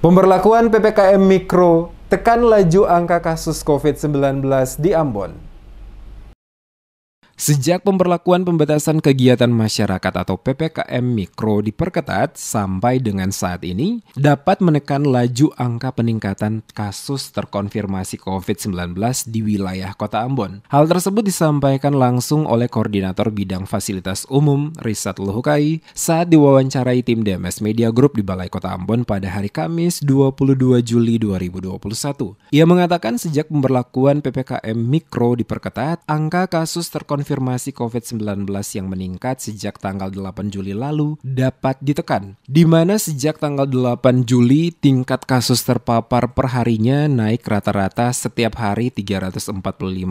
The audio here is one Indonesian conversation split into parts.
Pemberlakuan PPKM Mikro tekan laju angka kasus COVID-19 di Ambon. Sejak pemberlakuan pembatasan kegiatan masyarakat atau PPKM mikro diperketat sampai dengan saat ini dapat menekan laju angka peningkatan kasus terkonfirmasi COVID-19 di wilayah Kota Ambon. Hal tersebut disampaikan langsung oleh koordinator bidang fasilitas umum Risat Luhukai saat diwawancarai tim DMS Media Group di Balai Kota Ambon pada hari Kamis 22 Juli 2021. Ia mengatakan sejak pemberlakuan PPKM mikro diperketat, angka kasus terkonfirmasi konfirmasi COVID-19 yang meningkat sejak tanggal 8 Juli lalu dapat ditekan, di mana sejak tanggal 8 Juli tingkat kasus terpapar perharinya naik rata-rata setiap hari 345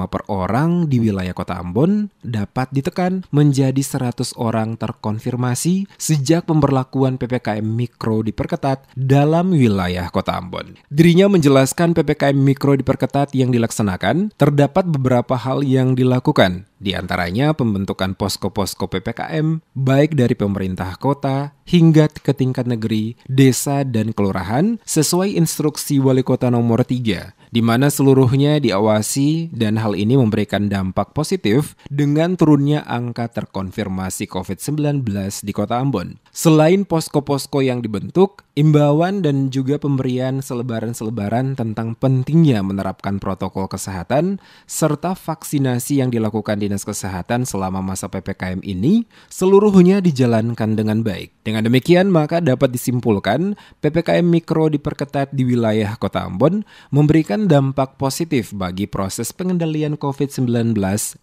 per orang di wilayah kota Ambon dapat ditekan menjadi 100 orang terkonfirmasi sejak pemberlakuan PPKM Mikro diperketat dalam wilayah kota Ambon. Dirinya menjelaskan PPKM Mikro diperketat yang dilaksanakan, terdapat beberapa hal yang dilakukan, di antaranya pembentukan posko-posko PPKM baik dari pemerintah kota, hingga ke tingkat negeri, desa, dan kelurahan sesuai instruksi Wali Kota nomor 3 di mana seluruhnya diawasi dan hal ini memberikan dampak positif dengan turunnya angka terkonfirmasi COVID-19 di Kota Ambon. Selain posko-posko yang dibentuk, imbauan dan juga pemberian selebaran-selebaran tentang pentingnya menerapkan protokol kesehatan serta vaksinasi yang dilakukan Dinas Kesehatan selama masa PPKM ini seluruhnya dijalankan dengan baik. Dengan dengan demikian, maka dapat disimpulkan PPKM Mikro diperketat di wilayah Kota Ambon memberikan dampak positif bagi proses pengendalian COVID-19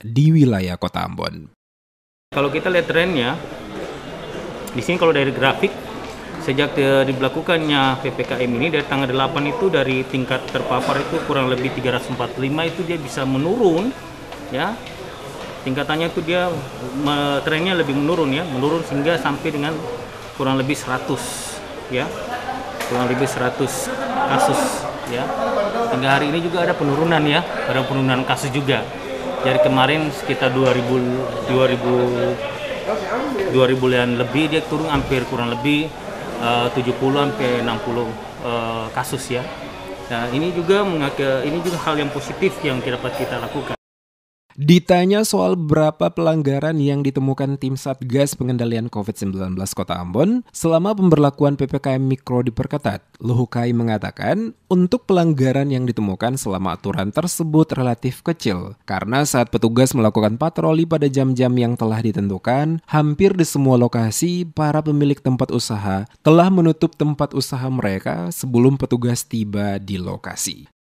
di wilayah Kota Ambon. Kalau kita lihat trennya, di sini kalau dari grafik, sejak diberlakukannya PPKM ini dari tanggal 8 itu dari tingkat terpapar itu kurang lebih 345 itu dia bisa menurun ya tingkatannya itu dia trennya lebih menurun ya menurun sehingga sampai dengan kurang lebih 100 ya kurang lebih 100 kasus ya hingga hari ini juga ada penurunan ya ada penurunan kasus juga dari kemarin sekitar 2000 2000 2000 yang lebih dia turun hampir kurang lebih eh, uh, 70 sampai 60 uh, eh, kasus ya nah ini juga ini juga hal yang positif yang dapat kita lakukan Ditanya soal berapa pelanggaran yang ditemukan tim Satgas Pengendalian COVID-19 Kota Ambon selama pemberlakuan PPKM Mikro diperketat, Luhukai mengatakan untuk pelanggaran yang ditemukan selama aturan tersebut relatif kecil, karena saat petugas melakukan patroli pada jam-jam yang telah ditentukan, hampir di semua lokasi para pemilik tempat usaha telah menutup tempat usaha mereka sebelum petugas tiba di lokasi.